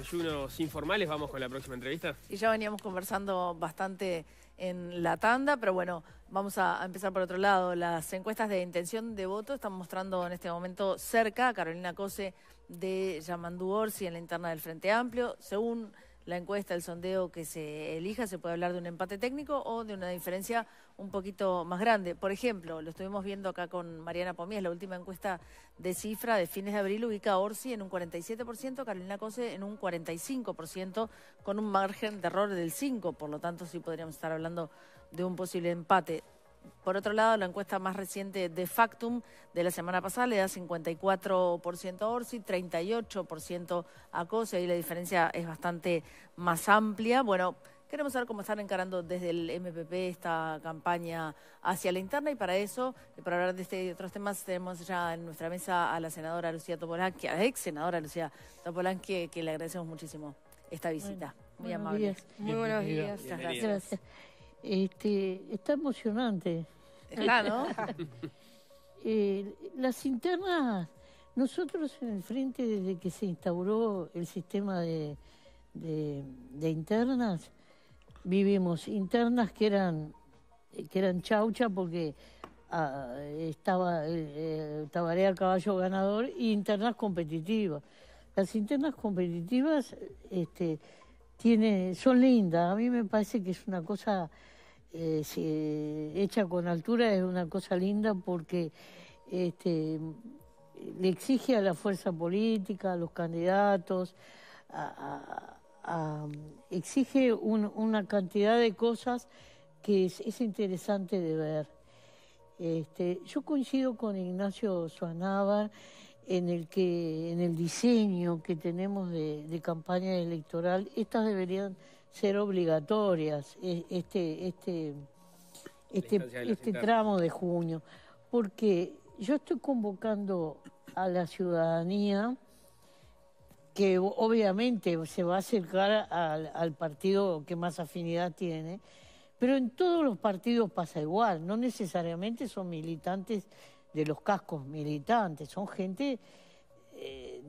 desayunos informales. Vamos con la próxima entrevista. Y ya veníamos conversando bastante en la tanda, pero bueno, vamos a, empezar por otro lado. Las encuestas de intención de voto están mostrando en este momento cerca a Carolina Cose de Yamandú Orsi en la interna del Frente Amplio. Según la encuesta, el sondeo que se elija, se puede hablar de un empate técnico o de una diferencia un poquito más grande. Por ejemplo, lo estuvimos viendo acá con Mariana Pomías, la última encuesta de cifra de fines de abril ubica a Orsi en un 47%, Carolina Cose en un 45%, con un margen de error del 5%, por lo tanto sí podríamos estar hablando de un posible empate. Por otro lado, la encuesta más reciente de Factum de la semana pasada le da 54% a Orsi, 38% a Cose, ahí la diferencia es bastante más amplia. Bueno, Queremos saber cómo están encarando desde el MPP esta campaña hacia la interna y para eso, eh, para hablar de este y otros temas, tenemos ya en nuestra mesa a la senadora Lucía Topolanqui, a ex senadora Lucía Topolanqui, eh, que le agradecemos muchísimo esta visita. Muy amable. Días. Muy buenos días. Muchas gracias. Este, está emocionante. Claro. Eh, las internas, nosotros en el frente, desde que se instauró el sistema de, de internas, vivimos internas que eran, que eran chaucha porque ah, estaba el eh, eh, Tabaré caballo ganador y internas competitivas. Las internas competitivas este, tiene, son lindas, a mí me parece que es una cosa eh, hecha con altura, es una cosa linda porque este, le exige a la fuerza política, a los candidatos, a exige una cantidad de cosas que es, interesante de ver. Este, yo coincido con Ignacio Suanábar en el que en el diseño que tenemos de, campaña electoral, estas deberían ser obligatorias, e, este, este, este, este tramo de junio, porque yo estoy convocando a la ciudadanía que obviamente se va a acercar al, partido que más afinidad tiene, pero en todos los partidos pasa igual, no necesariamente son militantes de los cascos militantes, son gente eh,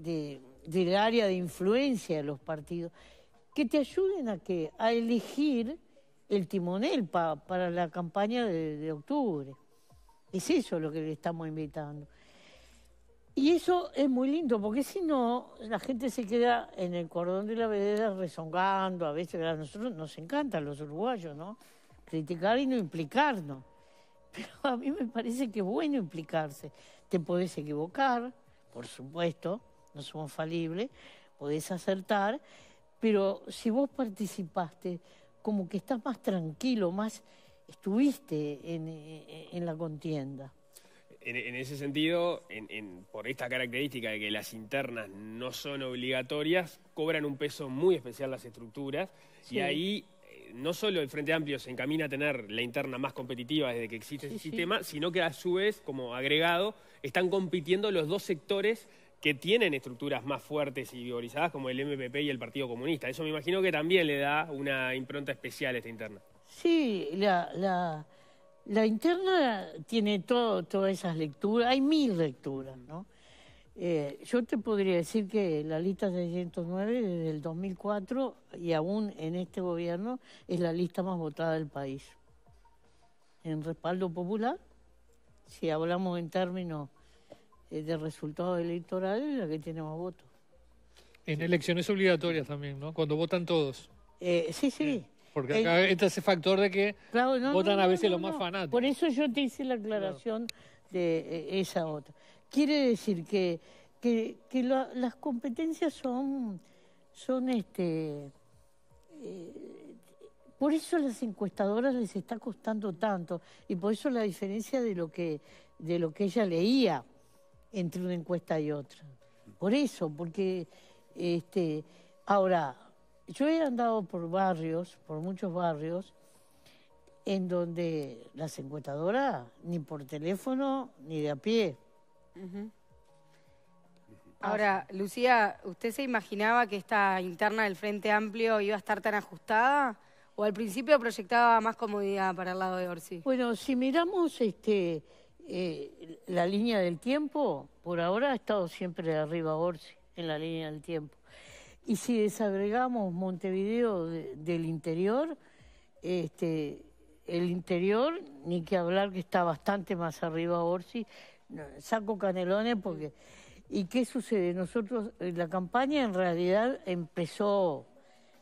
del área de influencia de los partidos, que te ayuden a, que, a elegir el timonel para la campaña de octubre. Es eso lo que le estamos invitando. Y eso es muy lindo, porque si no, la gente se queda en el cordón de la vereda rezongando, a veces nosotros nos encantan los uruguayos, ¿no? Criticar y no implicarnos. Pero a mí me parece que es bueno implicarse. Te podés equivocar, por supuesto, no somos falibles, podés acertar, pero si vos participaste, como que estás más tranquilo, más estuviste en, en la contienda en, ese sentido, por esta característica de que las internas no son obligatorias, cobran un peso muy especial las estructuras y ahí eh, no solo el Frente Amplio se encamina a tener la interna más competitiva desde que existe ese sistema, sino que a su vez, como agregado, están compitiendo los dos sectores que tienen estructuras más fuertes y vigorizadas como el MPP y el Partido Comunista. Eso me imagino que también le da una impronta especial a esta interna. Sí, la la interna tiene todas esas lecturas, hay mil lecturas, ¿no? Eh, yo te podría decir que la lista 609 desde el 2004 y aún en este gobierno es la lista más votada del país. En respaldo popular, si hablamos en términos eh, de resultados electorales, la que tiene más votos. En elecciones obligatorias también, ¿no? Cuando votan todos. Eh, sí, sí. Porque acá entra ese factor de que votan a veces los más fanáticos. Por eso yo te hice la aclaración de esa eh, otra. Quiere decir que, que, las competencias son, son este. Eh, por eso a las encuestadoras les está costando tanto y por eso la diferencia de lo que, de lo que ella leía entre una encuesta y otra. Por eso, porque este, ahora yo he andado por barrios, por muchos barrios, en donde las encuestadoras, ni por teléfono, ni de a pie. Ah, ahora, Lucía, ¿usted se imaginaba que esta interna del Frente Amplio iba a estar tan ajustada? ¿O al principio proyectaba más comodidad para el lado de Orsi? Bueno, si miramos este, eh, la línea del tiempo, por ahora ha estado siempre arriba Orsi en la línea del tiempo. Y si desagregamos Montevideo del interior, este, el interior, ni que hablar que está bastante más arriba Orsi, saco canelones porque... ¿Y qué sucede? Nosotros, eh, la campaña en realidad empezó,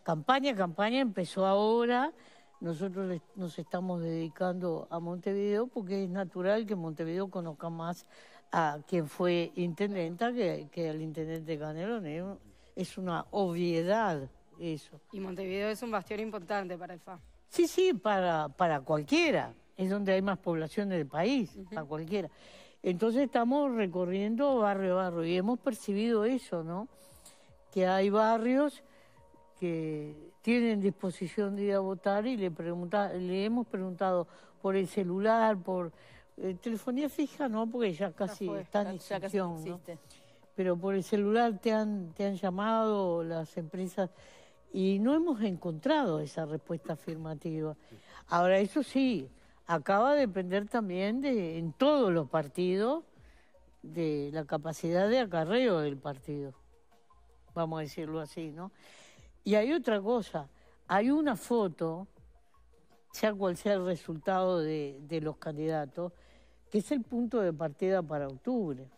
campaña, campaña empezó ahora, nosotros nos estamos dedicando a Montevideo porque es natural que Montevideo conozca más a quien fue intendenta que al intendente Canelones es una obviedad eso. Y Montevideo es un bastión importante para el FA. Sí, sí, para, para cualquiera. Es donde hay más población del país, para cualquiera. Entonces estamos recorriendo barrio a barrio y hemos percibido eso, ¿no? Que hay barrios que tienen disposición de ir a votar y le, pregunta, le hemos preguntado por el celular, por eh, telefonía fija, ¿no? Porque ya casi está en acción, ¿no? pero por el celular te han, te han llamado las empresas y no hemos encontrado esa respuesta afirmativa. Ahora, eso sí, acaba de depender también de, en todos los partidos de la capacidad de acarreo del partido, vamos a decirlo así, ¿no? Y hay otra cosa, hay una foto, sea cual sea el resultado de los candidatos, que es el punto de partida para octubre.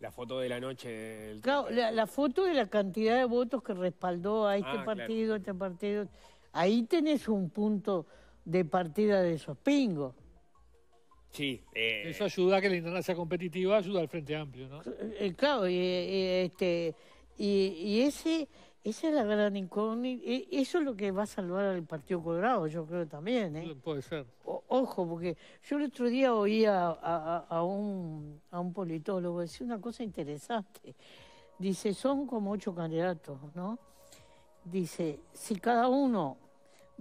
La foto de la noche. Claro, la, foto de la cantidad de votos que respaldó a este ah, partido, a este partido. Ahí tenés un punto de partida de esos pingos. Sí. Eh, Eso ayuda a que la interna sea competitiva, ayuda al Frente Amplio, ¿no? Eh, claro, y, este, y ese esa es la gran incógnita. E, eso es lo que va a salvar al Partido Colorado, yo creo también. ¿eh? Puede ser. ojo, porque yo el otro día oía a, un, a un politólogo decir una cosa interesante. Dice, son como ocho candidatos, ¿no? Dice, si cada uno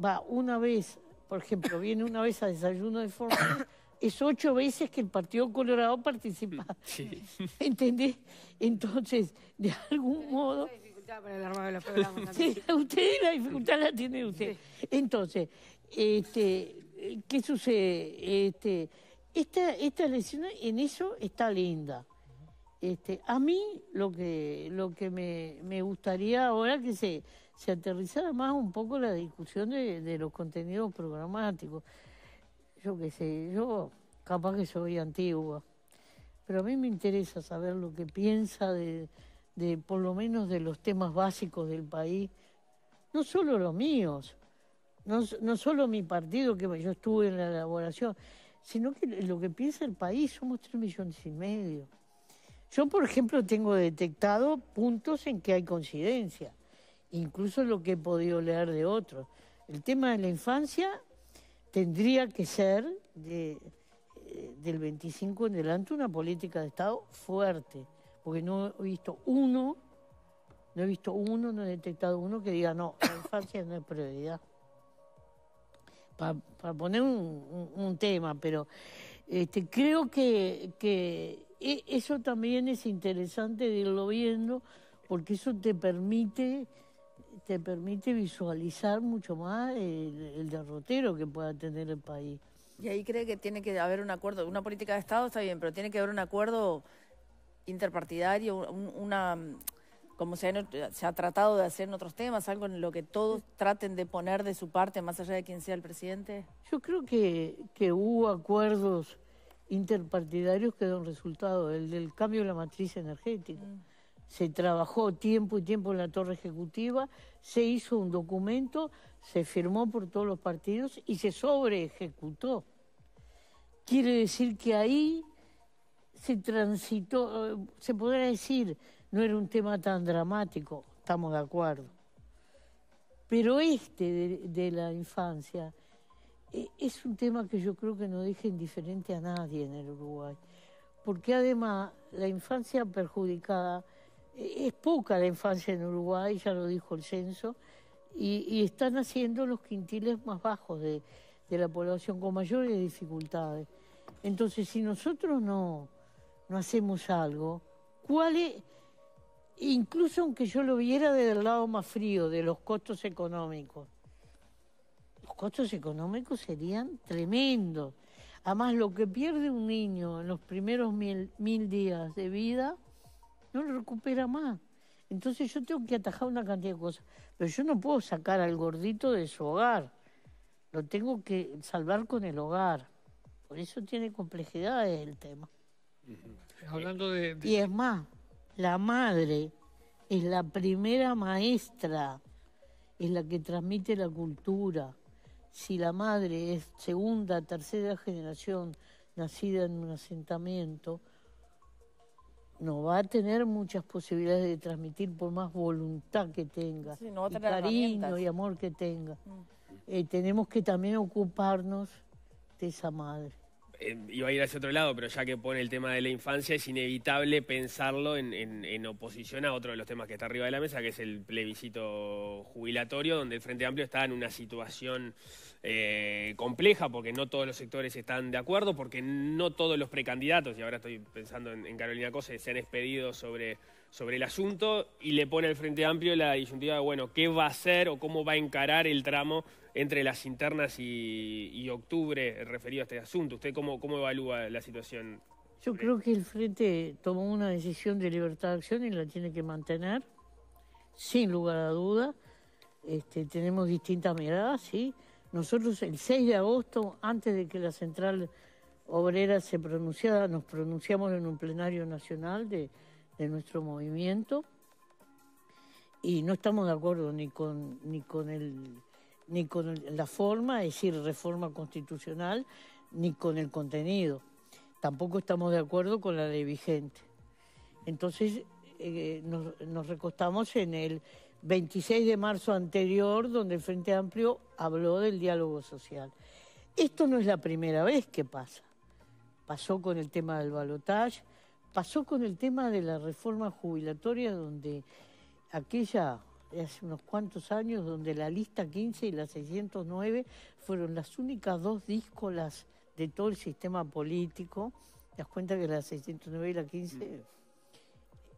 va una vez, por ejemplo, viene una vez a desayuno de forma, es ocho veces que el Partido Colorado participa. Sí. ¿Entendés? Entonces, de algún modo para el armado de usted la dificultad la tiene usted. Entonces, este, ¿qué sucede? Este, esta, esta en eso está linda. Este, a mí lo que, lo que me, gustaría ahora que se, se aterrizara más un poco la discusión de, de los contenidos programáticos. Yo qué sé, yo capaz que soy antigua, pero a mí me interesa saber lo que piensa de, de por lo menos de los temas básicos del país, no solo los míos, no, no solo mi partido, que yo estuve en la elaboración, sino que lo que piensa el país, somos tres millones y medio. Yo, por ejemplo, tengo detectado puntos en que hay coincidencia, incluso lo que he podido leer de otros. El tema de la infancia tendría que ser eh, del 25 en adelante una política de Estado fuerte porque no he visto uno, no he visto uno, no he detectado uno que diga, no, la infancia no es prioridad. Para poner un, tema, pero este, creo que, que e, eso también es interesante de irlo viendo, porque eso te permite te permite visualizar mucho más el, derrotero que pueda tener el país. Y ahí cree que tiene que haber un acuerdo, una política de Estado está bien, pero tiene que haber un acuerdo interpartidario, una como se, ha tratado de hacer en otros temas, algo en lo que todos traten de poner de su parte, más allá de quien sea el presidente? Yo creo que, hubo acuerdos interpartidarios que dan resultado, el del cambio de la matriz energética. Mm. Se trabajó tiempo y tiempo en la torre ejecutiva, se hizo un documento, se firmó por todos los partidos y se sobre ejecutó. Quiere decir que ahí se transitó, eh, se podrá decir, no era un tema tan dramático, estamos de acuerdo. Pero este de, la infancia eh, es un tema que yo creo que no deja indiferente a nadie en el Uruguay, porque además la infancia perjudicada, eh, es poca la infancia en Uruguay, ya lo dijo el censo, y, están haciendo los quintiles más bajos de la población con mayores dificultades. Entonces, si nosotros no no hacemos algo, ¿cuál incluso aunque yo lo viera desde el lado más frío, de los costos económicos? Los costos económicos serían tremendos. Además, lo que pierde un niño en los primeros mil, mil días de vida, no lo recupera más. Entonces yo tengo que atajar una cantidad de cosas. Pero yo no puedo sacar al gordito de su hogar. Lo tengo que salvar con el hogar. Por eso tiene complejidades el tema. Y es más, la madre es la primera maestra, es la que transmite la cultura. Si la madre es segunda, tercera generación, nacida en un asentamiento, no va a tener muchas posibilidades de transmitir por más voluntad que tenga, cariño y amor que tenga. Mm. Eh, tenemos que también ocuparnos de esa madre. Eh, iba a ir hacia otro lado, pero ya que pone el tema de la infancia, es inevitable pensarlo en, oposición a otro de los temas que está arriba de la mesa, que es el plebiscito jubilatorio, donde el Frente Amplio está en una situación eh, compleja, porque no todos los sectores están de acuerdo, porque no todos los precandidatos, y ahora estoy pensando en, en Carolina Cose, se han expedido sobre sobre el asunto y le pone al Frente Amplio la disyuntiva de, bueno, ¿qué va a hacer o cómo va a encarar el tramo entre las internas y, octubre referido a este asunto? ¿Usted cómo, cómo evalúa la situación? Yo creo que el Frente tomó una decisión de libertad de acción y la tiene que mantener, sin lugar a duda. Este, tenemos distintas miradas, sí. Nosotros el 6 de agosto, antes de que la central obrera se pronunciara, nos pronunciamos en un plenario nacional de de nuestro movimiento y no estamos de acuerdo ni con, ni con, el, ni con la forma, es decir, reforma constitucional, ni con el contenido. Tampoco estamos de acuerdo con la ley vigente. Entonces eh, nos, nos recostamos en el 26 de marzo anterior, donde el Frente Amplio habló del diálogo social. Esto no es la primera vez que pasa. Pasó con el tema del balotaje, Pasó con el tema de la reforma jubilatoria, donde aquella, hace unos cuantos años, donde la lista 15 y la 609 fueron las únicas dos díscolas de todo el sistema político. ¿Te das cuenta que la 609 y la 15... Mm.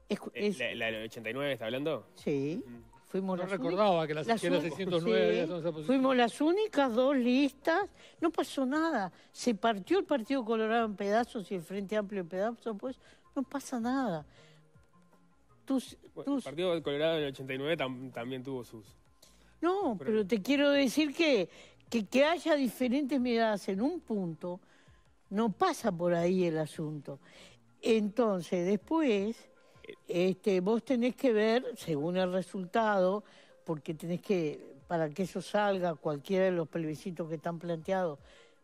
Eh, es, ¿La, 89 está hablando? Sí. Mm. Fuimos no las recordaba que la 609 Fuimos las únicas dos listas, no pasó nada. Se partió el Partido Colorado en pedazos y el Frente Amplio en pedazos, pues no pasa nada. Tus, El partido del Colorado del 89 también tuvo sus... No, pero... te quiero decir que, que haya diferentes miradas en un punto, no pasa por ahí el asunto. Entonces, después, eh. este, vos tenés que ver, según el resultado, porque tenés que, para que eso salga, cualquiera de los plebiscitos que están planteados,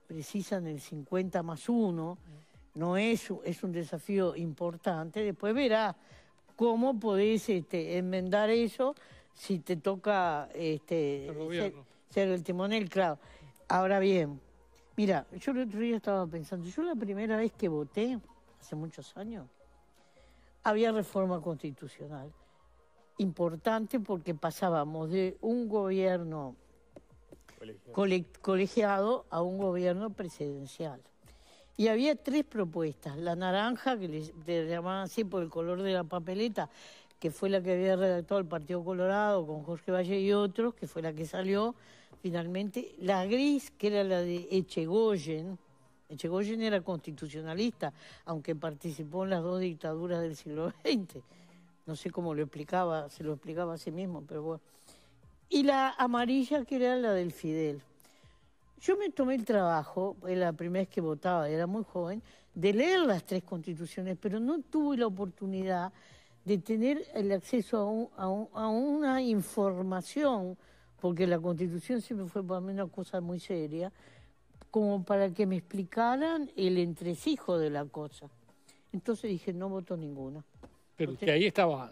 precisan el 50 más 1 no es, un desafío importante. Después verás cómo podés este, enmendar eso si te toca este, ser, el timonel, claro. Ahora bien, mira, yo el otro día estaba pensando, yo la primera vez que voté, hace muchos años, había reforma constitucional importante porque pasábamos de un gobierno colegiado a un gobierno presidencial. Y había tres propuestas. La naranja, que le, llamaban así por el color de la papeleta, que fue la que había redactado el Partido Colorado con Jorge Valle y otros, que fue la que salió finalmente. La gris, que era la de Echegoyen. Echegoyen era constitucionalista, aunque participó en las dos dictaduras del siglo XX. No sé cómo lo explicaba, se lo explicaba a sí mismo, pero bueno. Y la amarilla, que era la del Fidel. Yo me tomé el trabajo, la primera vez que votaba, era muy joven, de leer las tres constituciones, pero no tuve la oportunidad de tener el acceso a, una información, porque la constitución siempre fue para mí una cosa muy seria, como para que me explicaran el entresijo de la cosa. Entonces dije, no voto ninguna. Pero que ahí estaba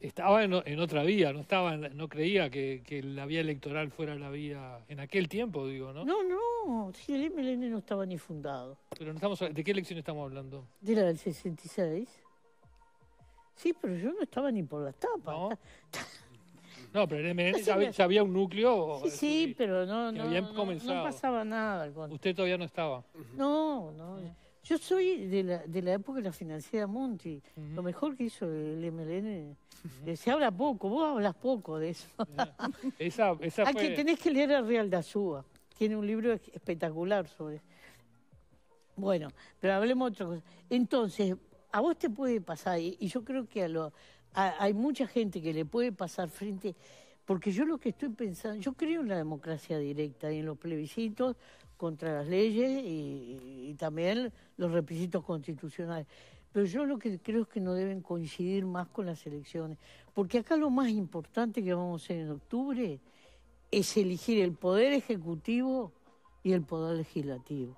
estaba en, otra vía, no estaba, no creía que, la vía electoral fuera la vía en aquel tiempo, digo, ¿no? No, no, si el MLN no estaba ni fundado. Pero estamos, ¿de qué elección estamos hablando? De la del 66. Sí, pero yo no estaba ni por la tapa. No, pero el MLN ya, había, un núcleo. Sí, eh, pero no, no, pasaba nada. Usted todavía no estaba. No, no. Yo soy de la, de la época de la financiera Monti. Lo mejor que hizo el MLN. Eh, se habla poco, vos hablas poco de eso. esa, esa que tenés que leer a Real Dazúa. Tiene un libro espectacular sobre. Bueno, pero hablemos de otra cosa. Entonces, a vos te puede pasar, y, yo creo que a lo, hay mucha gente que le puede pasar frente. Porque yo lo que estoy pensando, yo creo en la democracia directa y en los plebiscitos, contra las leyes y, también los requisitos constitucionales. Pero yo lo que creo es que no deben coincidir más con las elecciones, porque acá lo más importante que vamos a hacer en octubre es elegir el poder ejecutivo y el poder legislativo.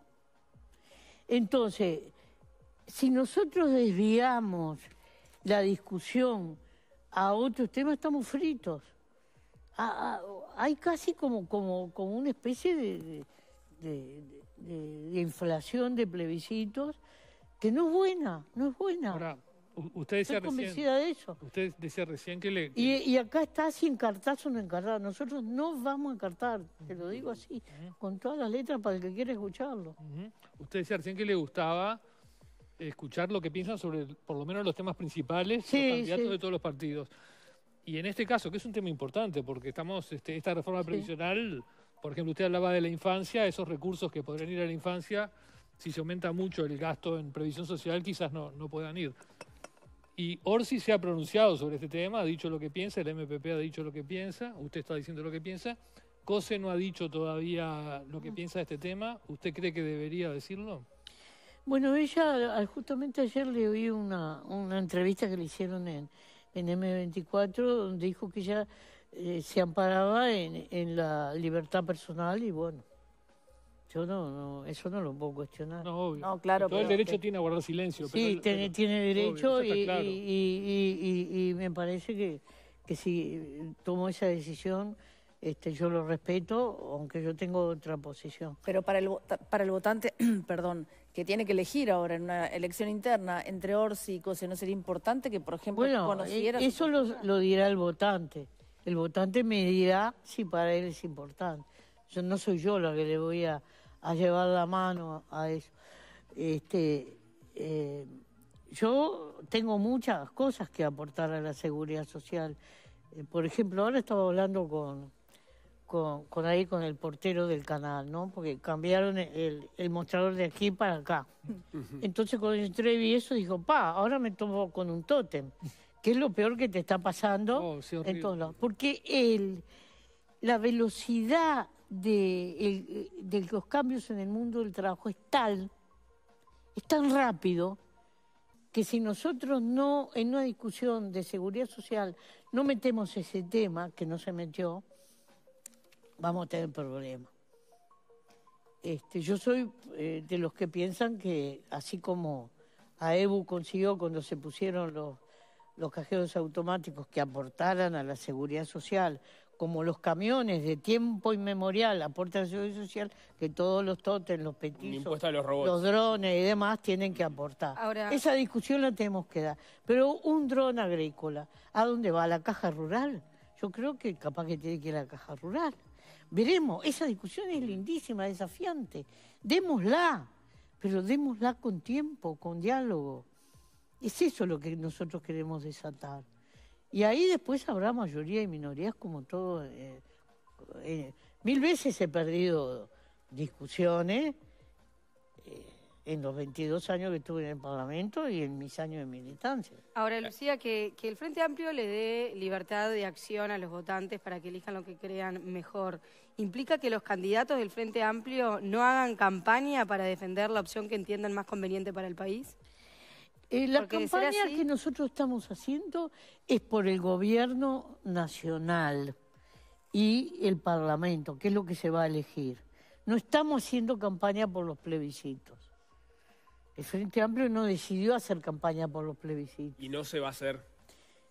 Entonces, si nosotros desviamos la discusión a otros temas, estamos fritos. hay casi como, como, como una especie de de, inflación de plebiscitos que no es buena, no es buena. Ahora, usted decía Estoy convencida de eso. Usted decía recién que le... Y, acá está sin cartazo o no encartás. Nosotros no vamos a encartar, te lo digo así, con todas las letras para el que quiera escucharlo. Usted decía recién que le gustaba escuchar lo que piensan sobre por lo menos los temas principales, los candidatos de todos los partidos. Y en este caso, que es un tema importante, porque estamos este, esta reforma previsional por ejemplo, usted hablaba de la infancia, esos recursos que podrían ir a la infancia, si se aumenta mucho el gasto en previsión social, quizás no, no puedan ir. Y Orsi se ha pronunciado sobre este tema, ha dicho lo que piensa, el MPP ha dicho lo que piensa, usted está diciendo lo que piensa. Cose no ha dicho todavía lo que piensa de este tema. ¿Usted cree que debería decirlo? Bueno, ella, justamente ayer le oí una, entrevista que le hicieron en, en M24, donde dijo que ella eh, se amparaba en, en, la libertad personal y bueno, yo no, no, eso no lo puedo cuestionar. No, claro, todo el derecho tiene a guardar silencio. Sí, tiene, derecho y, y, me parece que, que si eh, tomo esa decisión... Este, yo lo respeto, aunque yo tengo otra posición. Pero para el, para el votante, perdón, que tiene que elegir ahora en una elección interna entre Orsi y Cose, ¿no sería importante que, por ejemplo, bueno, eh, Eso lo, dirá el votante el votante me dirá si para él es importante. Yo no soy yo la que le voy a, llevar la mano a eso. Este, eh, yo tengo muchas cosas que aportar a la seguridad social. Eh, por ejemplo, ahora estaba hablando con, ahí con el portero del canal, ¿no? Porque cambiaron el, mostrador de aquí para acá. Entonces cuando entré vi eso dijo, pa, ahora me tomo con un tótem es lo peor que te está pasando oh, en todos lados. Porque la velocidad de, los cambios en el mundo del trabajo es tal, es tan rápido, que si nosotros no, en una discusión de seguridad social, no metemos ese tema que no se metió, vamos a tener problemas. Este, yo soy eh, de los que piensan que así como a Ebu consiguió cuando se pusieron los los cajeros automáticos que aportaran a la seguridad social, como los camiones de tiempo inmemorial aportan a la seguridad social, que todos los totes, los petisos, los, drones y demás tienen que aportar. Esa discusión la tenemos que dar. Pero un dron agrícola, ¿a dónde va? ¿A la caja rural? Yo creo que capaz que tiene que ir a la caja rural. Veremos, esa discusión es lindísima, desafiante. Démosla, pero démosla con tiempo, con diálogo. Es eso lo que nosotros queremos desatar. Y ahí después habrá mayoría y minorías como todo. Eh, eh, mil veces he perdido discusiones eh, en los 22 años que estuve en el Parlamento y en mis años de militancia. Ahora, Lucía, que, que el Frente Amplio le dé libertad de acción a los votantes para que elijan lo que crean mejor, ¿implica que los candidatos del Frente Amplio no hagan campaña para defender la opción que entiendan más conveniente para el país? Eh, la campaña que nosotros estamos haciendo es por el gobierno nacional y el Parlamento, que es lo que se va a elegir. No estamos haciendo campaña por los plebiscitos. El Frente Amplio no decidió hacer campaña por los plebiscitos. Y no se va a hacer.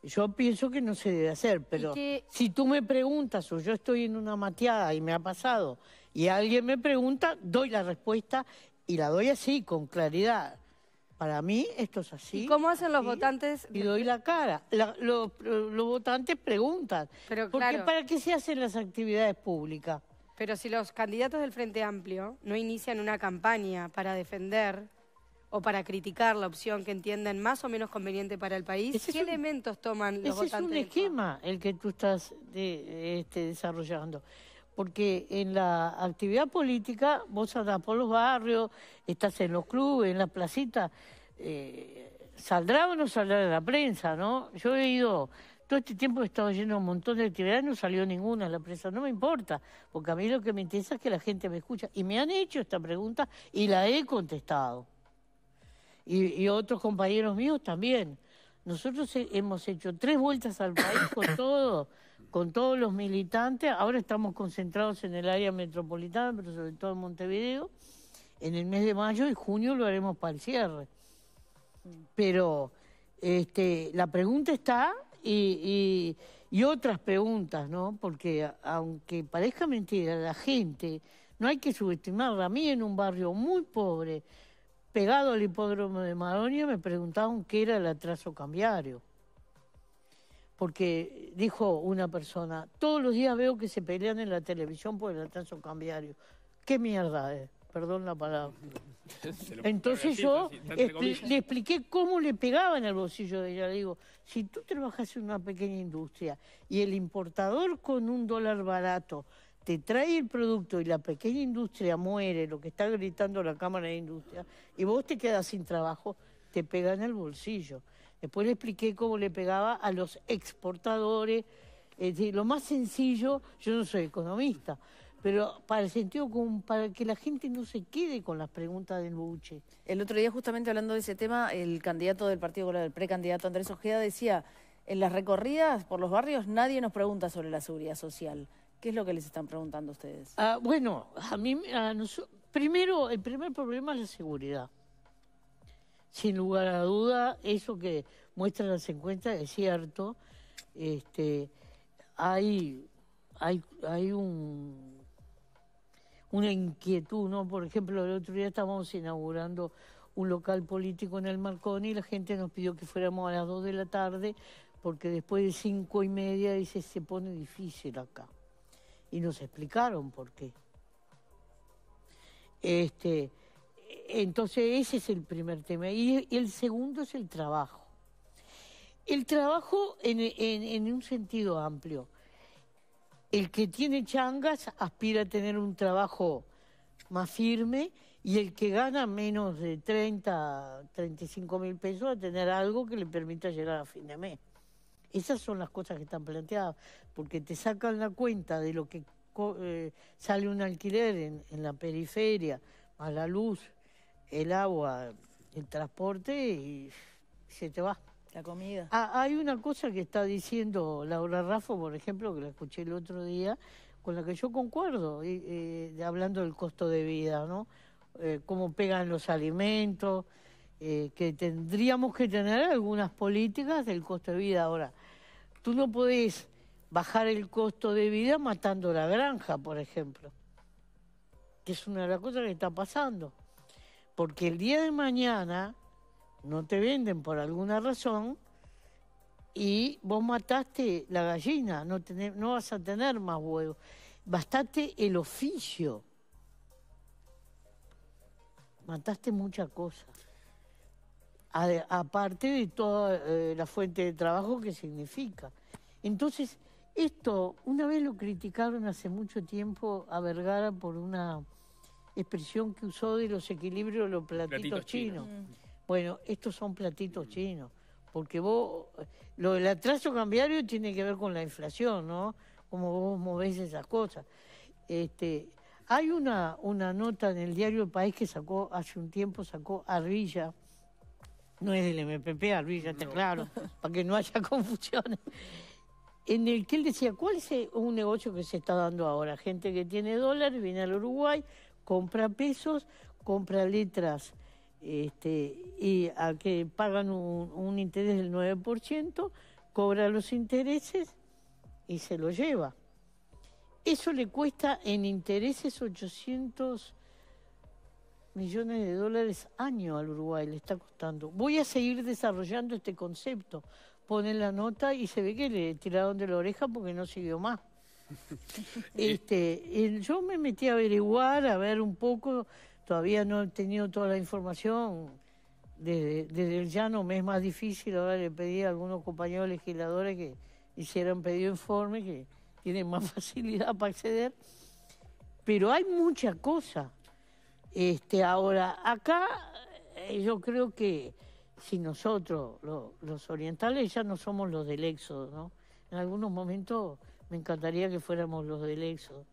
Yo pienso que no se debe hacer, pero si tú me preguntas o yo estoy en una mateada y me ha pasado y alguien me pregunta, doy la respuesta y la doy así, con claridad. Para mí esto es así. ¿Y cómo hacen los votantes? Y doy la cara. los votantes preguntan. ¿Para qué se hacen las actividades públicas? Pero si los candidatos del Frente Amplio no inician una campaña para defender o para criticar la opción que entienden más o menos conveniente para el país, ¿qué elementos toman los votantes? Ese es un esquema el que tú estás este, desarrollando porque en la actividad política vos andás por los barrios, estás en los clubes, en las placitas, eh, saldrá o no saldrá de la prensa, ¿no? Yo he ido, todo este tiempo he estado yendo un montón de actividades, no salió ninguna en la prensa, no me importa, porque a mí lo que me interesa es que la gente me escucha. Y me han hecho esta pregunta y la he contestado. Y, y otros compañeros míos también. Nosotros hemos hecho tres vueltas al país con todo con todos los militantes. Ahora estamos concentrados en el área metropolitana, pero sobre todo en Montevideo. En el mes de mayo y junio lo haremos para el cierre. Pero este, la pregunta está y, otras preguntas, ¿no? Porque aunque parezca mentira, la gente no hay que subestimarla. A mí en un barrio muy pobre, pegado al hipódromo de Maronia, me preguntaban qué era el atraso cambiario porque dijo una persona, todos los días veo que se pelean en la televisión por el atraso cambiario. ¿Qué mierda es? Perdón la palabra. Entonces yo este, le expliqué cómo le pegaban el bolsillo de ella. Le digo, si tú trabajas en una pequeña industria y el importador con un dólar barato te trae el producto y la pequeña industria muere, lo que está gritando la Cámara de Industria, y vos te quedas sin trabajo, te pegan el bolsillo. Después le expliqué cómo le pegaba a los exportadores. lo más sencillo, yo no soy economista, pero para el sentido común, para que la gente no se quede con las preguntas del buche. El otro día, justamente hablando de ese tema, el candidato del Partido Popular, el precandidato Andrés Ojeda, decía, en las recorridas por los barrios nadie nos pregunta sobre la seguridad social. ¿Qué es lo que les están preguntando ustedes? Ah, bueno, a mí, a nosotros, primero, el primer problema es la seguridad sin lugar a duda, eso que muestran las encuestas es cierto. Este, hay, hay, hay un, una inquietud, ¿no? Por ejemplo, el otro día estábamos inaugurando un local político en el Marconi y la gente nos pidió que fuéramos a las dos de la tarde porque después de cinco y media dice se pone difícil acá. Y nos explicaron por qué. Este, entonces ese es el primer tema. Y el segundo es el trabajo. El trabajo en, un sentido amplio. El que tiene changas aspira a tener un trabajo más firme y el que gana menos de 30, 35 mil pesos a tener algo que le permita llegar a fin de mes. Esas son las cosas que están planteadas, porque te sacan la cuenta de lo que eh, sale un alquiler en la periferia, a la luz, el agua, el transporte y se te va. La comida. Ah, hay una cosa que está diciendo Laura Raffo, por ejemplo, que la escuché el otro día, con la que yo concuerdo, eh, hablando del costo de vida, ¿no? Eh, cómo pegan los alimentos, eh, que tendríamos que tener algunas políticas del costo de vida. Ahora, tú no podés bajar el costo de vida matando la granja, por ejemplo, que es una de las cosas que está pasando. Porque el día de mañana no te venden por alguna razón y vos mataste la gallina, no, vas a tener más huevos. Bastaste el oficio. Mataste muchas cosas. Aparte de toda eh, la fuente de trabajo que significa. Entonces, esto, una vez lo criticaron hace mucho tiempo a Vergara por una expresión que usó de los equilibrios de los platitos, chinos. Bueno, estos son platitos chinos, porque vos, lo del atraso cambiario tiene que ver con la inflación, ¿no? Como vos movés esas cosas. Este, hay una, una nota en el diario El País que sacó, hace un tiempo sacó Arrilla, no es del MPP, Arvilla, está claro, para que no haya confusiones en el que él decía, ¿cuál es un negocio que se está dando ahora? Gente que tiene dólares viene al Uruguay, compra pesos, compra letras este, y a que pagan un, interés del 9%, cobra los intereses y se lo lleva. Eso le cuesta en intereses 800 millones de dólares año al Uruguay, le está costando. Voy a seguir desarrollando este concepto. Pone la nota y se ve que le tiraron de la oreja porque no siguió más este, yo me metí a averiguar, a ver un poco, todavía no he tenido toda la información. Desde, desde el llano me es más difícil, ahora le pedí a algunos compañeros legisladores que hicieran pedido informe, que tienen más facilidad para acceder. Pero hay mucha cosas Este, ahora, acá eh, yo creo que si nosotros, los orientales, ya no somos los del éxodo, ¿no? En algunos momentos me encantaría que fuéramos los del EXO,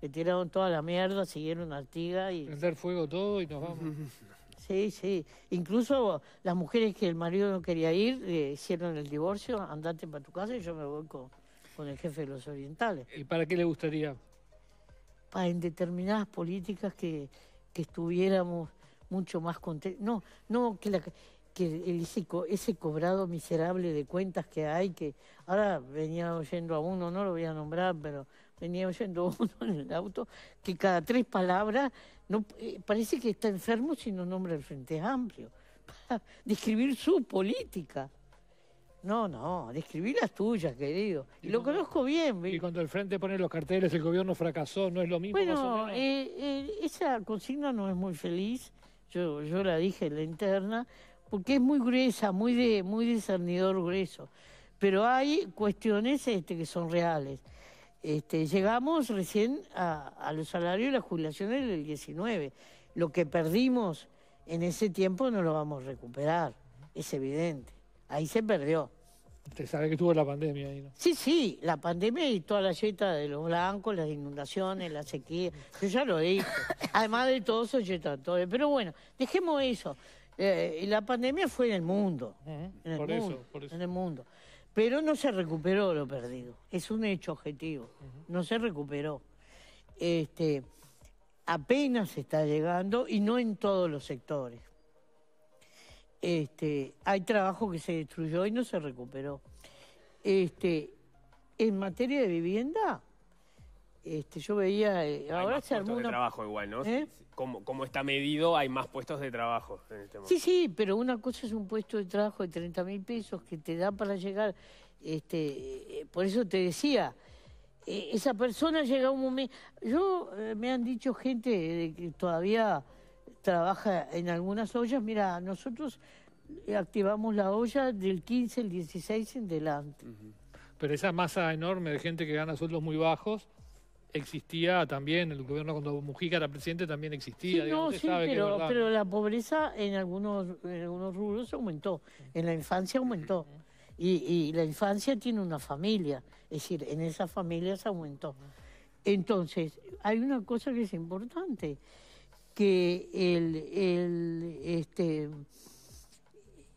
que tiraron toda la mierda, siguieron a Artiga y... Prender fuego todo y nos vamos. sí, sí. Incluso las mujeres que el marido no quería ir, eh, hicieron el divorcio, andate para tu casa y yo me voy con, el jefe de los orientales. ¿Y para qué le gustaría? Para en determinadas políticas que, que estuviéramos mucho más contentos. No, no, que la, que ese, cobrado miserable de cuentas que hay, que ahora venía oyendo a uno, no lo voy a nombrar, pero venía oyendo a uno en el auto, que cada tres palabras no, eh, parece que está enfermo si no nombra el Frente Amplio, para describir su política. No, no, describir las tuyas, querido. Y, lo conozco bien. Y cuando el frente pone los carteles, el gobierno fracasó, no es lo mismo. Bueno, eh, eh, esa consigna no es muy feliz. Yo, yo la dije en la interna, porque es muy gruesa, muy de, muy discernidor grueso. Pero hay cuestiones este, que son reales. Este, llegamos recién a, los salarios y las jubilaciones del 19. Lo que perdimos en ese tiempo no lo vamos a recuperar, es evidente. Ahí se perdió. Usted sabe que tuvo la pandemia ahí, ¿no? Sí, sí, la pandemia y toda la yeta de los blancos, las inundaciones, la sequía. Yo ya lo dije. Además de todo eso, yeta, todo. Pero bueno, dejemos eso. Eh, la pandemia fue en el mundo. Eh, en el mundo, Pero no se recuperó lo perdido. Es un hecho objetivo. No se recuperó. Este, apenas está llegando y no en todos los sectores. Este, hay trabajo que se destruyó y no se recuperó. Este, en materia de vivienda, este, yo veía, eh, ahora se armó una... de trabajo igual, ¿no? ¿Eh? Como, está medido, hay más puestos de trabajo en este Sí, sí, pero una cosa es un puesto de trabajo de 30 mil pesos que te da para llegar. Este, eh, por eso te decía, esa persona llega a un momento... Yo, me han dicho gente que todavía trabaja en algunas ollas. Mira, nosotros activamos la olla del 15, al 16 en delante. Pero esa masa enorme de gente que gana sueldos muy bajos existía también, el gobierno cuando Mujica era presidente también existía. no, sí, pero, pero, la pobreza en algunos, en algunos rubros aumentó, en la infancia aumentó. Y, y, la infancia tiene una familia, es decir, en esas familias aumentó. Entonces, hay una cosa que es importante, que el, el, este,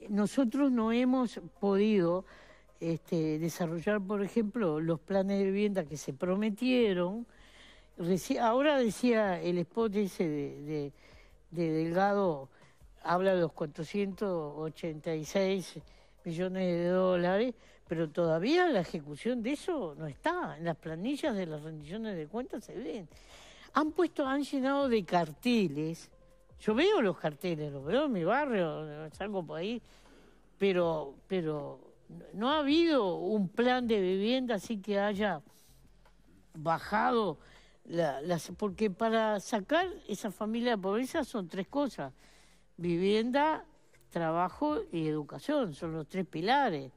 nosotros no hemos podido este, desarrollar, por ejemplo, los planes de vivienda que se prometieron. ahora decía el spot ese de, Delgado, habla de los 486 millones de dólares, pero todavía la ejecución de eso no está. En las planillas de las rendiciones de cuentas se ven. Han puesto, han llenado de carteles. Yo veo los carteles, los veo en mi barrio, salgo por ahí, pero, pero no ha habido un plan de vivienda así que haya bajado la, Porque para sacar esa familia de pobreza son tres cosas. Vivienda, trabajo y educación. Son los tres pilares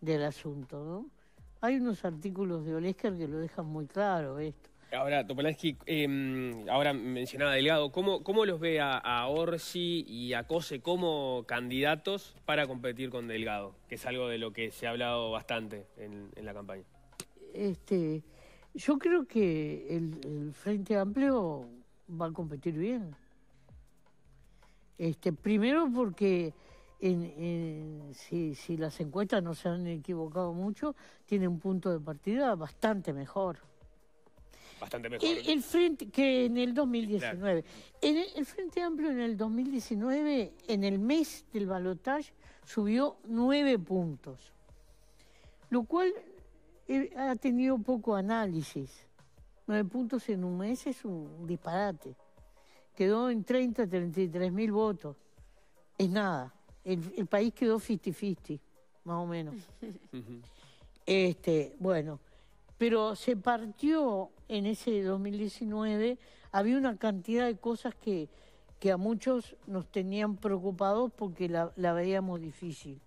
del asunto, ¿no? Hay unos artículos de Olesker que lo dejan muy claro esto. Ahora, Topolansky, em, ahora mencionaba Delgado, ¿cómo, los ve a, Orsi y a Cose como candidatos para competir con Delgado? Que es algo de lo que se ha hablado bastante en, la campaña. Este, yo creo que el, Frente Amplio va a competir bien. Este, primero porque si, si las encuestas no se han equivocado mucho, tiene un punto de partida bastante mejor bastante mejor. El, frente, que en el 2019. el, Frente Amplio en el 2019, en el mes del balotaje, subió nueve puntos, lo cual eh, ha tenido poco análisis. Nueve puntos en un mes es un disparate. Quedó en 30, 33 mil votos. Es nada. El, país quedó 50-50, más o menos. este, bueno, pero se partió en ese 2019 había una cantidad de cosas que, que a muchos nos tenían preocupados porque la, veíamos difícil.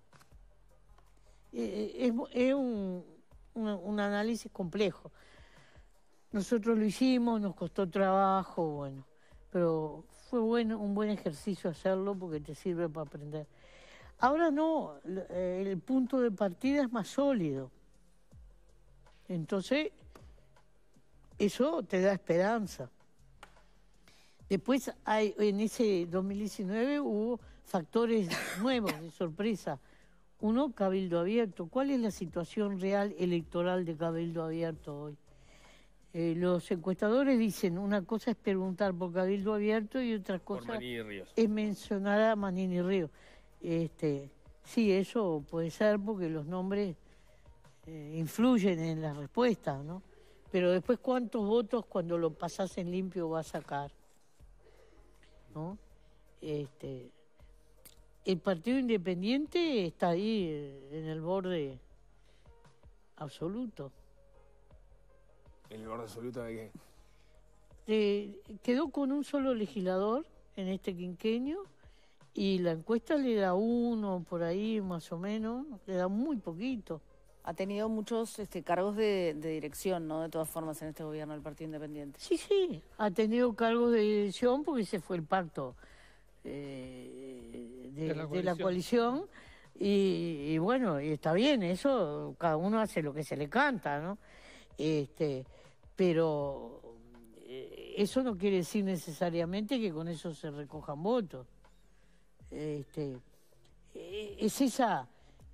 Eh, eh, es, un, análisis complejo. Nosotros lo hicimos, nos costó trabajo, bueno, pero fue bueno, un buen ejercicio hacerlo porque te sirve para aprender. Ahora no, el punto de partida es más sólido. Entonces, eso te da esperanza. Después hay, en ese 2019 hubo factores nuevos de sorpresa. Uno, Cabildo Abierto. ¿Cuál es la situación real electoral de Cabildo Abierto hoy? Eh, los encuestadores dicen, una cosa es preguntar por Cabildo Abierto y otra cosa es mencionar a Manini Río. Este, sí, eso puede ser porque los nombres eh, influyen en las respuesta, ¿no? Pero después, ¿cuántos votos cuando lo pasas en limpio va a sacar? ¿No? Este, el Partido Independiente está ahí eh, en el borde absoluto. ¿En el borde absoluto de qué? quedó con un solo legislador en este quinquenio y la encuesta le da uno por ahí más o menos, le da muy poquito ha tenido muchos este, cargos de, dirección, ¿no? De todas formas, en este gobierno del Partido Independiente. Sí, sí, ha tenido cargos de dirección porque ese fue el pacto eh, de, la coalición. Y, y, bueno, y está bien, eso cada uno hace lo que se le canta, ¿no? Este, pero eh, eso no quiere decir necesariamente que con eso se recojan votos. Este, e, es esa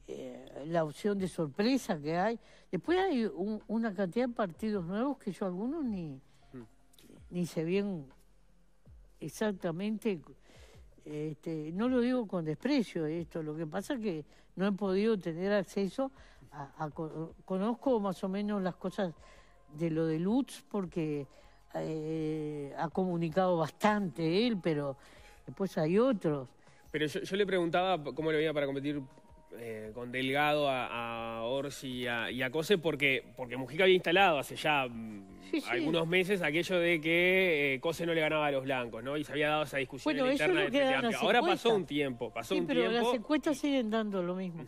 eh, la opción de sorpresa que hay. Después hay una cantidad de partidos nuevos que yo algunos ni, mm. ni sé bien exactamente, este, no lo digo con desprecio esto, lo que pasa es que no he podido tener acceso a, conozco más o menos las cosas de lo de Lutz porque eh, ha comunicado bastante él, pero después hay otros. Pero yo, yo le preguntaba cómo le veía para competir eh, con Delgado a, a Orsi y a, Cose porque, porque Mujica había instalado hace ya mm, algunos meses aquello de que eh, Cose no le ganaba a los blancos, ¿no? Y se había dado esa discusión bueno, interna del Frente Ahora pasó un tiempo, pasó un pero pero las encuestas siguen dando lo mismo.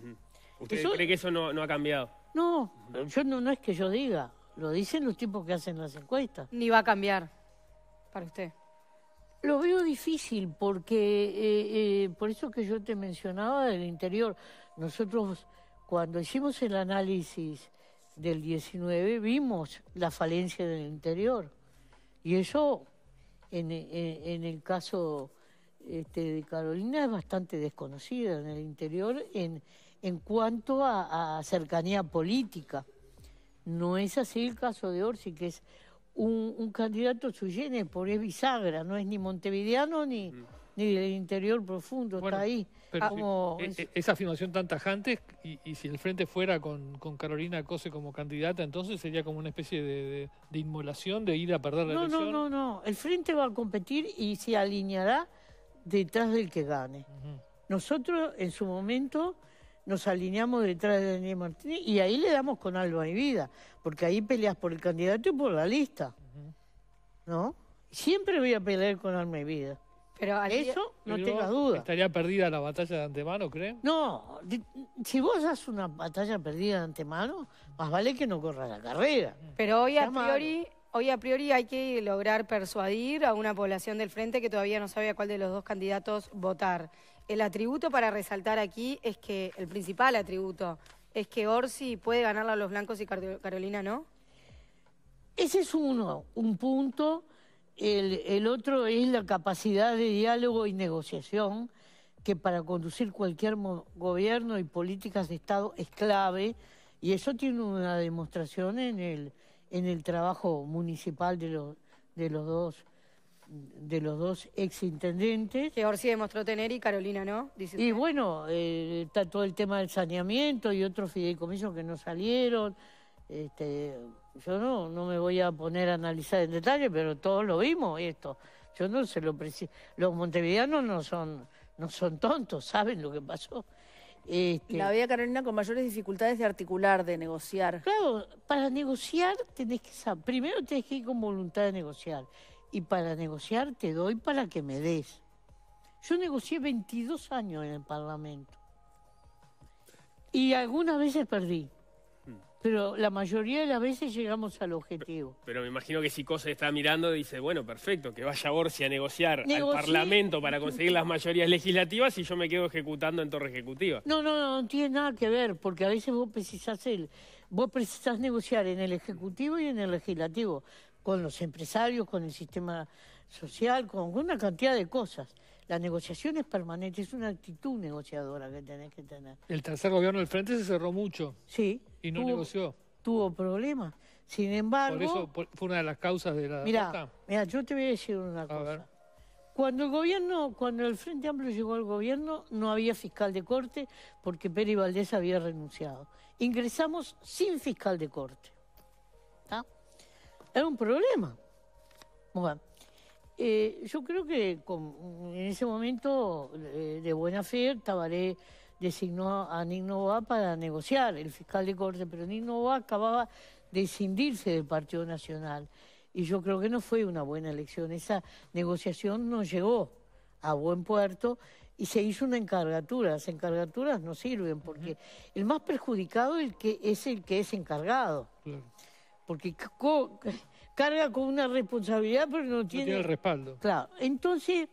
¿Usted cree que eso no, ha cambiado? No, yo no, no es que yo diga, lo dicen los tipos que hacen las encuestas. Ni va a cambiar para usted. Lo veo difícil porque, eh, por eso que yo te mencionaba del interior, nosotros cuando hicimos el análisis del 19 vimos la falencia del interior y eso en, e, e, el caso este, de Carolina es bastante desconocida en el interior en, en cuanto a, cercanía política. No es así el caso de Orsi, que es un, candidato suyene, porque es bisagra, no es ni montevideano ni... Mm ni del interior profundo, está ahí. Ah, como... Eh, eh, esa afirmación tan tajante, y, si el frente fuera con, Carolina Cose como candidata, entonces sería como una especie de, inmolación, de ir a perder la no, elección. No, no, no, el frente va a competir y se alineará detrás del que gane. Nosotros en su momento nos alineamos detrás de Daniel Martínez y ahí le damos con alma y vida, porque ahí peleas por el candidato y por la lista. ¿No? Siempre voy a pelear con alma y vida eso no duda. ¿Estaría perdida la batalla de antemano, ¿crees? No, si vos haces una batalla perdida de antemano, más vale que no corra la carrera. Pero hoy a priori, hoy a priori hay que lograr persuadir a una población del frente que todavía no sabe a cuál de los dos candidatos votar. El atributo para resaltar aquí es que el principal atributo es que Orsi puede ganarla a los blancos y Carolina no. Ese es uno, un punto el, otro es la capacidad de diálogo y negociación, que para conducir cualquier gobierno y políticas de Estado es clave, y eso tiene una demostración en el, en el trabajo municipal de, los de los dos de los dos exintendentes. Que sí demostró tener y Carolina no. Dice y bueno, eh, está todo el tema del saneamiento y otros fideicomisos que no salieron. Este, yo no, no me voy a poner a analizar en detalle, pero todos lo vimos esto. Yo no se lo Los montevideanos no son, no son tontos, saben lo que pasó. Este... La veía Carolina con mayores dificultades de articular, de negociar. Claro, para negociar tenés que saber, primero tenés que ir con voluntad de negociar. Y para negociar te doy para que me des. Yo negocié 22 años en el Parlamento. Y algunas veces perdí pero la mayoría de las veces llegamos al objetivo. Pero, me imagino que si Cosa está mirando dice, bueno, perfecto, que vaya Borsi a negociar al Parlamento para conseguir las mayorías legislativas y yo me quedo ejecutando en torre ejecutiva. No, no, no, no tiene nada que ver, porque a veces vos precisás vos precisás negociar en el Ejecutivo y en el Legislativo, con los empresarios, con el sistema social, con una cantidad de cosas. La negociación es permanente, es una actitud negociadora que tenés que tener. El tercer gobierno del Frente se cerró mucho. Sí. Y no negoció. Tuvo problemas. Sin embargo... Por eso fue una de las causas de la... Mira, mira, yo te voy a decir una cosa. Cuando el gobierno, cuando el Frente Amplio llegó al gobierno, no había fiscal de corte porque Peri Valdés había renunciado. Ingresamos sin fiscal de corte. ¿Está? Era un problema. Bueno, eh, yo creo que en ese momento, eh, de buena fe, Tabaré designó a Nino para negociar, el fiscal de corte, pero Nino acababa de escindirse del Partido Nacional. Y yo creo que no fue una buena elección. Esa negociación no llegó a buen puerto y se hizo una encargatura. Las encargaturas no sirven porque el más perjudicado es el que es, el que es encargado. Porque carga con una responsabilidad, pero no tiene... el respaldo. Claro. Entonces,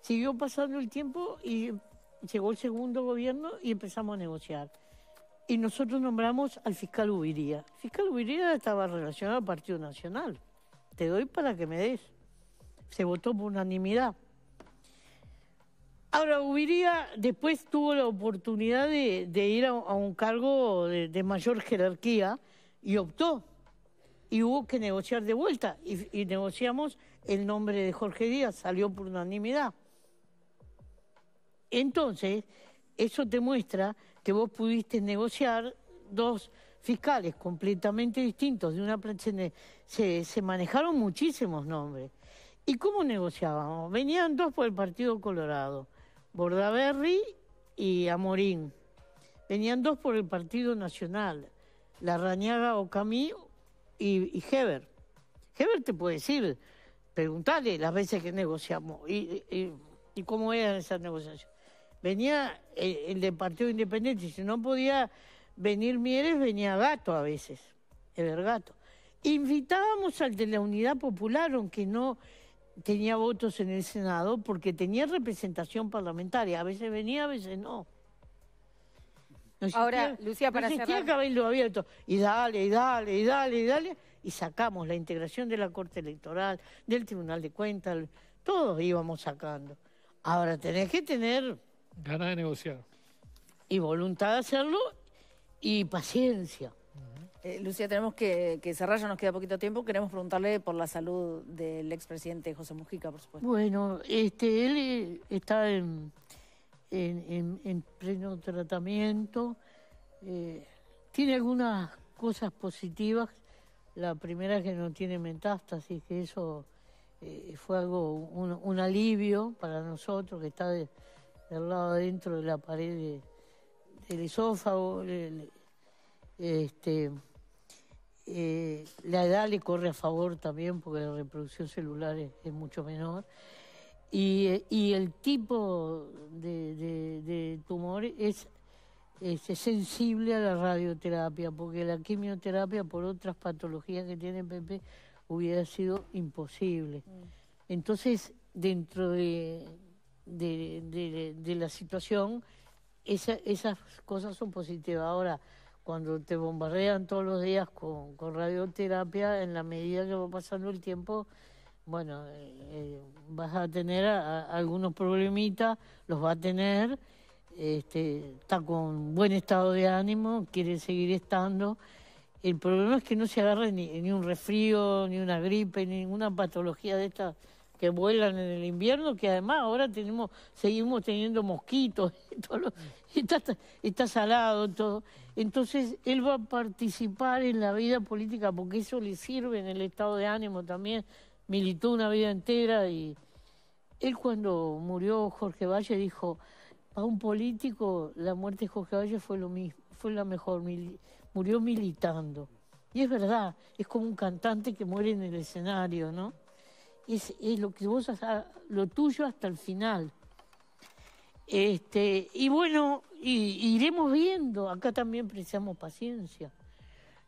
siguió pasando el tiempo y llegó el segundo gobierno y empezamos a negociar. Y nosotros nombramos al fiscal Ubiría. El fiscal Ubiría estaba relacionado al Partido Nacional. Te doy para que me des. Se votó por unanimidad. Ahora, Ubiría después tuvo la oportunidad de, ir a, un cargo de mayor jerarquía y optó y hubo que negociar de vuelta y, negociamos el nombre de Jorge Díaz, salió por unanimidad. Entonces, eso te muestra que vos pudiste negociar dos fiscales completamente distintos. De una se, se, manejaron muchísimos nombres. ¿Y cómo negociábamos? Venían dos por el Partido Colorado, Bordaberry y Amorín. Venían dos por el Partido Nacional, Larrañaga Camí y, y Heber. Heber te puede decir, preguntarle las veces que negociamos y, cómo eran esas negociaciones. Venía eh, el, del Partido Independiente, si no podía venir Mieres, venía Gato a veces, Heber Gato. Invitábamos al de la Unidad Popular, aunque no tenía votos en el Senado, porque tenía representación parlamentaria. A veces venía, a veces no. Ahora, Lucía, para no existía cabildo abierto. Y dale, y dale, y dale, y dale. Y sacamos la integración de la Corte Electoral, del Tribunal de Cuentas, todos íbamos sacando. Ahora tenés que tener... Ganas de negociar. Y voluntad de hacerlo y paciencia. Eh, Lucía, tenemos que, cerrar, ya nos queda poquito tiempo. Queremos preguntarle por la salud del expresidente José Mujica, por supuesto. Bueno, este, él eh, está en en, pleno tratamiento. Eh, tiene algunas cosas positivas. La primera es que no tiene metástasis, que eso eh, fue algo, un, alivio para nosotros, que está del lado adentro de la pared del esófago. Este, eh, la edad le corre a favor también porque la reproducción celular es mucho menor. Y, y el tipo de, de, tumor es, es, sensible a la radioterapia, porque la quimioterapia por otras patologías que tiene Pepe hubiera sido imposible. Mm. Entonces, dentro de, de, la situación, esas cosas son positivas. Ahora, cuando te bombardean todos los días con radioterapia, en la medida que va pasando el tiempo, bueno, eh, vas a tener algunos problemitas, los va a tener, este, está con buen estado de ánimo, quiere seguir estando. El problema es que no se agarre ni, un resfrío, ni una gripe, ni ninguna patología de estas que vuelan en el invierno, que además ahora tenemos, seguimos teniendo mosquitos, lo, está, salado todo. Entonces él va a participar en la vida política porque eso le sirve en el estado de ánimo también, militó una vida entera y él cuando murió Jorge Valle dijo, Para un político la muerte de Jorge Valle fue lo mismo, fue la mejor, murió militando. Y es verdad, es como un cantante que muere en el escenario, ¿no? Es, lo que vos lo tuyo hasta el final. Este, y bueno, iremos viendo, acá también precisamos paciencia.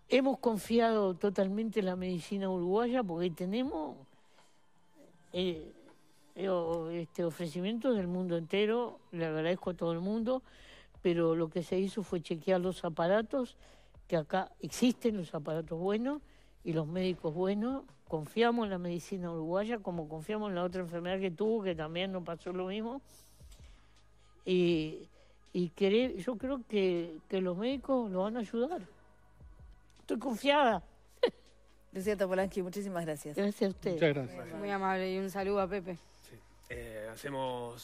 Hemos confiado totalmente en la medicina uruguaya porque tenemos eh, eh este ofrecimiento del mundo entero, le agradezco a todo el mundo, pero lo que se hizo fue chequear los aparatos, que acá existen los aparatos buenos y los médicos buenos, confiamos en la medicina uruguaya como confiamos en la otra enfermedad que tuvo, que también nos pasó lo mismo. Y, querer, yo creo que, que los médicos lo van a ayudar. Estoy confiada Lucía Topolansky, muchísimas gracias. Gracias a usted. Muchas gracias. Muy amable y un saludo a Pepe. Sí. Eh, hacemos.